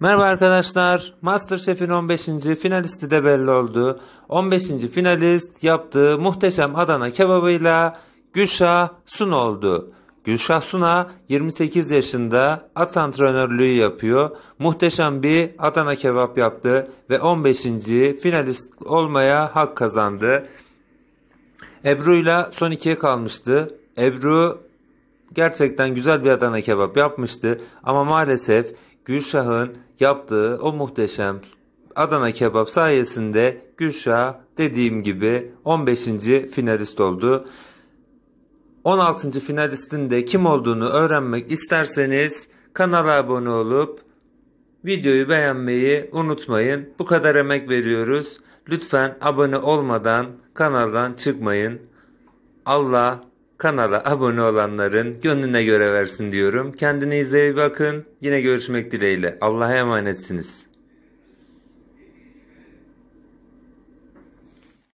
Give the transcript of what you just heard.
Merhaba arkadaşlar. MasterChef'in 15. finalisti de belli oldu. 15. finalist yaptığı muhteşem Adana kebabıyla Gülşah Sun oldu. Gülşah Suna 28 yaşında at antrenörlüğü yapıyor. Muhteşem bir Adana kebap yaptı ve 15. finalist olmaya hak kazandı. Ebru ile son ikiye kalmıştı. Ebru gerçekten güzel bir Adana kebap yapmıştı ama maalesef Gülşah'ın yaptığı o muhteşem Adana kebap sayesinde Gülşah dediğim gibi 15. finalist oldu. 16. finalistin de kim olduğunu öğrenmek isterseniz kanala abone olup videoyu beğenmeyi unutmayın. Bu kadar emek veriyoruz. Lütfen abone olmadan kanaldan çıkmayın. Allah kanala abone olanların gönlüne göre versin diyorum. Kendinize iyi bakın. Yine görüşmek dileğiyle. Allah'a emanetsiniz.